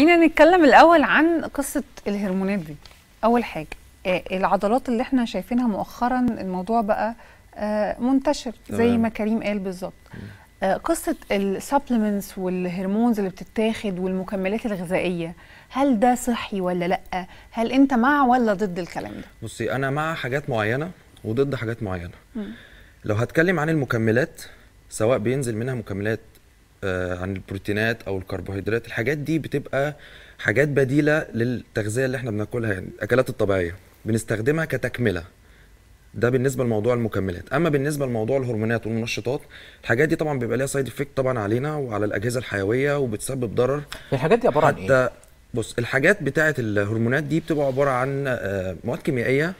خلينا نتكلم الاول عن قصه الهرمونات دي اول حاجه آه، العضلات اللي احنا شايفينها مؤخرا الموضوع بقى آه، منتشر زي ما كريم قال بالظبط آه، قصه السبلمنتس والهرمونز اللي بتتاخد والمكملات الغذائيه هل ده صحي ولا لا هل انت مع ولا ضد الكلام ده بصي انا مع حاجات معينه وضد حاجات معينه لو هتكلم عن المكملات سواء بينزل منها مكملات آه، عن البروتينات او الكربوهيدرات الحاجات دي بتبقى حاجات بديله للتغذيه اللي احنا بناكلها يعني الاكلات الطبيعيه بنستخدمها كتكمله ده بالنسبه لموضوع المكملات اما بالنسبه لموضوع الهرمونات والمنشطات الحاجات دي طبعا بيبقى ليها سايد افكت طبعا علينا وعلى الاجهزه الحيويه وبتسبب ضرر الحاجات دي عباره عن ايه بص الحاجات بتاعه الهرمونات دي بتبقى عباره عن آه، مواد كيميائيه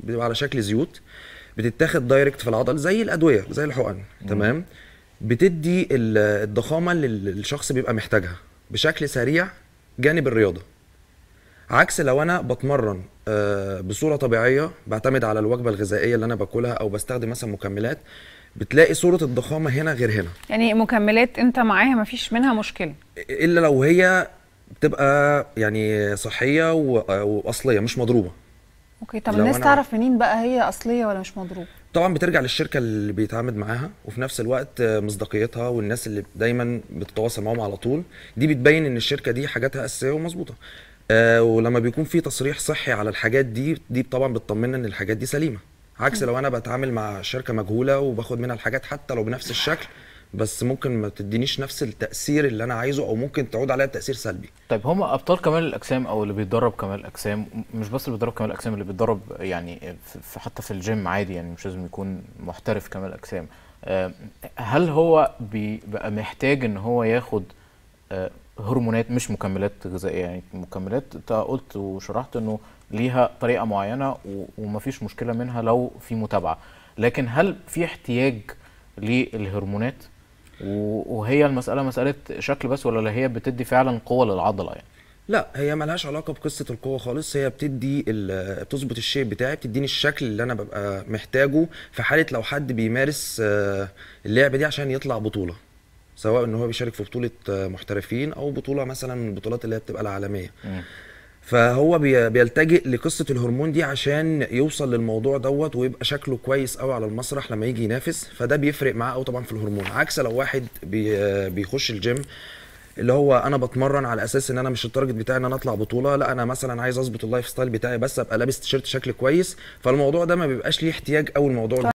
بتبقى على شكل زيوت بتتاخد دايركت في العضل زي الادويه زي الحقن تمام بتدي الضخامه اللي الشخص بيبقى محتاجها بشكل سريع جانب الرياضه عكس لو انا بتمرن آه، بصوره طبيعيه بعتمد على الوجبه الغذائيه اللي انا باكلها او بستخدم مثلا مكملات بتلاقي صوره الضخامه هنا غير هنا يعني مكملات انت معاها مفيش منها مشكله الا لو هي بتبقى يعني صحيه آه، واصليه مش مضروبه اوكي طب الناس تعرف منين بقى هي اصليه ولا مش مضروبه طبعا بترجع للشركه اللي بيتعامد معاها وفي نفس الوقت مصداقيتها والناس اللي دايما بتتواصل معاهم على طول دي بتبين ان الشركه دي حاجاتها اساسيه ومظبوطه آه ولما بيكون في تصريح صحي على الحاجات دي دي طبعا بتطمنا ان الحاجات دي سليمه عكس لو انا بتعامل مع شركه مجهوله وباخد منها الحاجات حتى لو بنفس الشكل بس ممكن ما تدينيش نفس التاثير اللي انا عايزه او ممكن تعود عليا تاثير سلبي طيب هم ابطال كمال الاجسام او اللي بيتدرب كمال الاجسام مش بس اللي بيتدرب كمال الاجسام اللي بيتدرب يعني في حتى في الجيم عادي يعني مش لازم يكون محترف كمال اجسام آه، هل هو بيبقى محتاج ان هو ياخد آه، هرمونات مش مكملات غذائيه يعني مكملات انت قلت وشرحت انه ليها طريقه معينه ومفيش مشكله منها لو في متابعه لكن هل في احتياج للهرمونات وهي المساله مساله شكل بس ولا هي بتدي فعلا قوه للعضله يعني لا هي ملهاش علاقه بقصه القوه خالص هي بتدي بتظبط الشيب بتاعي بتديني الشكل اللي انا ببقى محتاجه في حاله لو حد بيمارس آه، اللعبه دي عشان يطلع بطوله سواء ان هو بيشارك في بطوله آه، محترفين او بطوله مثلا من البطولات اللي هي بتبقى العالميه فهو بيلتجئ لقصه الهرمون دي عشان يوصل للموضوع دوت ويبقى شكله كويس قوي على المسرح لما يجي ينافس فده بيفرق معاه قوي طبعا في الهرمون عكس لو واحد بيخش الجيم اللي هو انا بتمرن على اساس ان انا مش التارجت بتاعي ان انا اطلع بطوله لا انا مثلا عايز اظبط اللايف ستايل بتاعي بس ابقى لابس تيشيرت شكل كويس فالموضوع ده ما بيبقاش ليه احتياج قوي الموضوع